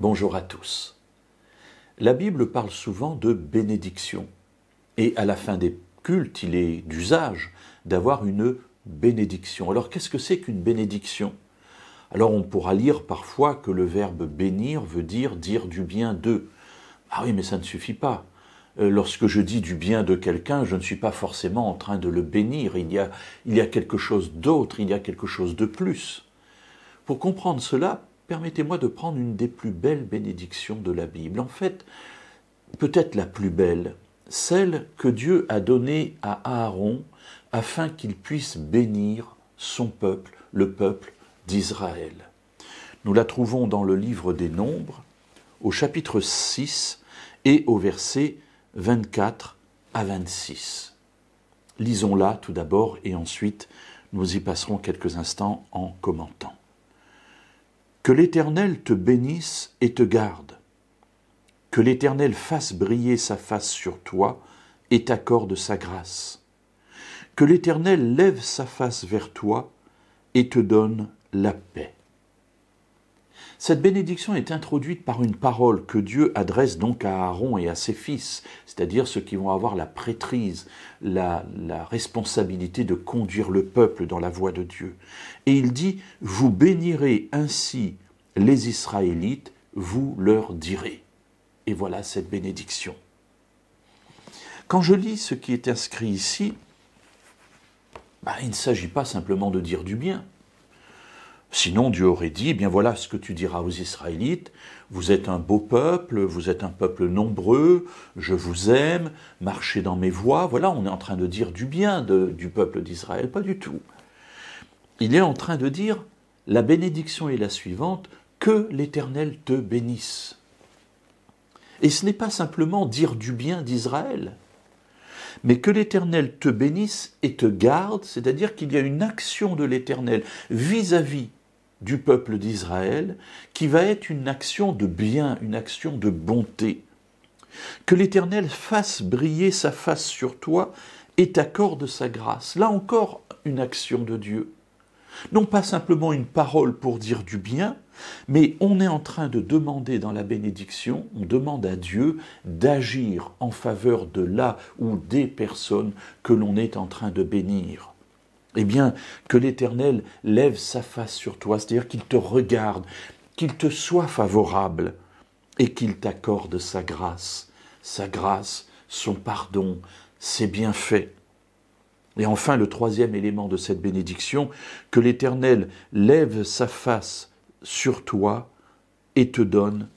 Bonjour à tous. La Bible parle souvent de bénédiction, et à la fin des cultes, il est d'usage d'avoir une bénédiction. Alors qu'est-ce que c'est qu'une bénédiction Alors on pourra lire parfois que le verbe bénir veut dire dire du bien d'eux. Ah oui, mais ça ne suffit pas. Euh, lorsque je dis du bien de quelqu'un, je ne suis pas forcément en train de le bénir, il y a, il y a quelque chose d'autre, il y a quelque chose de plus. Pour comprendre cela, permettez-moi de prendre une des plus belles bénédictions de la Bible. En fait, peut-être la plus belle, celle que Dieu a donnée à Aaron afin qu'il puisse bénir son peuple, le peuple d'Israël. Nous la trouvons dans le livre des Nombres, au chapitre 6 et au verset 24 à 26. Lisons-la tout d'abord et ensuite nous y passerons quelques instants en commentant. Que l'Éternel te bénisse et te garde. Que l'Éternel fasse briller sa face sur toi et t'accorde sa grâce. Que l'Éternel lève sa face vers toi et te donne la paix. Cette bénédiction est introduite par une parole que Dieu adresse donc à Aaron et à ses fils, c'est-à-dire ceux qui vont avoir la prêtrise, la, responsabilité de conduire le peuple dans la voie de Dieu. Et il dit, vous bénirez ainsi les Israélites, vous leur direz. Et voilà cette bénédiction. Quand je lis ce qui est inscrit ici, bah, il ne s'agit pas simplement de dire du bien, Sinon, Dieu aurait dit, eh bien voilà ce que tu diras aux Israélites, vous êtes un beau peuple, vous êtes un peuple nombreux, je vous aime, marchez dans mes voies. Voilà, on est en train de dire du bien du peuple d'Israël, pas du tout. Il est en train de dire, la bénédiction est la suivante, que l'Éternel te bénisse. Et ce n'est pas simplement dire du bien d'Israël, mais que l'Éternel te bénisse et te garde, c'est-à-dire qu'il y a une action de l'Éternel vis-à-vis du peuple d'Israël qui va être une action de bien, une action de bonté. Que l'Éternel fasse briller sa face sur toi et t'accorde sa grâce. Là encore, une action de Dieu. Non pas simplement une parole pour dire du bien, mais on est en train de demander dans la bénédiction, on demande à Dieu d'agir en faveur de la ou des personnes que l'on est en train de bénir eh bien, que l'Éternel lève sa face sur toi, c'est-à-dire qu'il te regarde, qu'il te soit favorable et qu'il t'accorde sa grâce, sa grâce, son pardon, ses bienfaits. Et enfin, le troisième élément de cette bénédiction, que l'Éternel lève sa face sur toi et te donne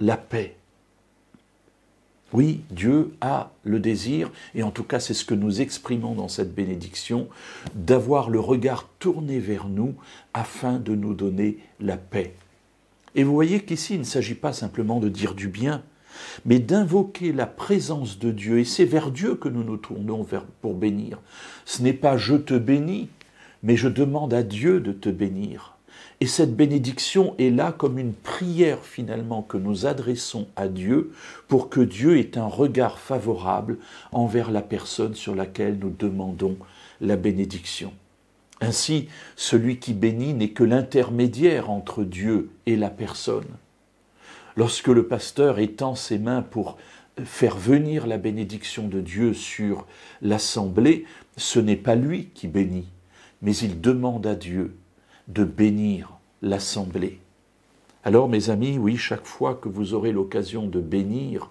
la paix. Oui, Dieu a le désir, et en tout cas c'est ce que nous exprimons dans cette bénédiction, d'avoir le regard tourné vers nous afin de nous donner la paix. Et vous voyez qu'ici il ne s'agit pas simplement de dire du bien, mais d'invoquer la présence de Dieu, et c'est vers Dieu que nous nous tournons pour bénir. Ce n'est pas je te bénis, mais je demande à Dieu de te bénir. Et cette bénédiction est là comme une prière finalement que nous adressons à Dieu pour que Dieu ait un regard favorable envers la personne sur laquelle nous demandons la bénédiction. Ainsi, celui qui bénit n'est que l'intermédiaire entre Dieu et la personne. Lorsque le pasteur étend ses mains pour faire venir la bénédiction de Dieu sur l'assemblée, ce n'est pas lui qui bénit, mais il demande à Dieu de bénir l'assemblée. Alors mes amis, oui, chaque fois que vous aurez l'occasion de bénir,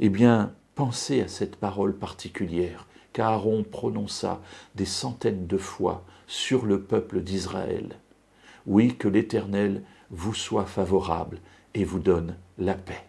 eh bien, pensez à cette parole particulière qu'Aaron prononça des centaines de fois sur le peuple d'Israël. Oui, que l'Éternel vous soit favorable et vous donne la paix.